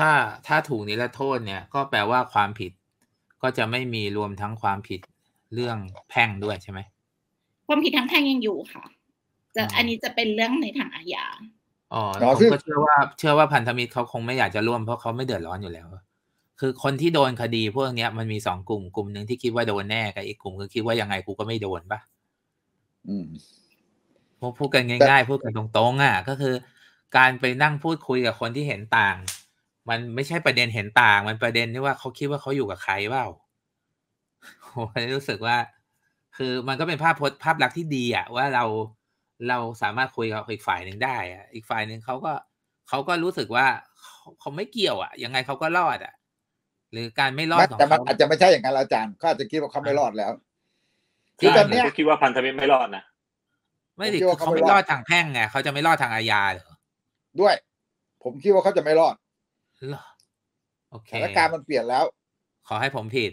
ถ้าถ้าถูกนิรโทษเนี่ยก็แปลว่าความผิด ก็จะไม่มีรวมทั้งความผิดเรื่องแพ่งด้วยใช่ไหม ความผิดทั้งแพ่งยังอยู่ค่ะจะอันนี้จะเป็นเรื่องในทางอาญาอ๋อผมก็เชื่อว่าเชื่อว่าพันธมิตรเขาคงไม่อยากจะร่วมเพราะเขาไม่เดือดร้อนอยู่แล้วคือคนที่โดนคดีพวกเนี้ยมันมีสองกลุ่มกลุ่มหนึ่งที่คิดว่าโดนแน่กับอีกกลุ่มคือคิดว่ายังไงกูก็ไม่โดนปะอืมพูดกันง่าย ๆ พูดกันตรงๆอ่ะ ก็คือ การไปนั่งพูดคุยกับคนที่เห็นต่างมันไม่ใช่ประเด็นเห็นต่าง มันประเด็นที่ว่าเขาคิดว่าเขาอยู่กับใครเปล่าผมรู้สึกว่า คือมันก็เป็นภาพพจน์ภาพลักษณ์ที่ดีอะว่าเราเราสามารถคุยกับอีกฝ่ายหนึ่งได้อะอีกฝ่ายหนึ่งเขาก็เขาก็รู้สึกว่าเขาไม่เกี่ยวอะยังไงเขาก็รอดอะหรือการไม่รอดของเขานอาจจะไม่ใช่อย่างนั้นอาจารย์เขาอาจจะคิดว่าเขาไม่รอดแล้วคือตอนนี้คิดว่าพันธมิตรไม่รอดนะไม่ดิเขาไม่รอดทางแพ่งไงเขาจะไม่รอดทางอาญาเหรอด้วย ผมคิดว่าเขาจะไม่รอดเหรอโอเคสถานการณ์มันเปลี่ยนแล้ว ขอให้ผมผิด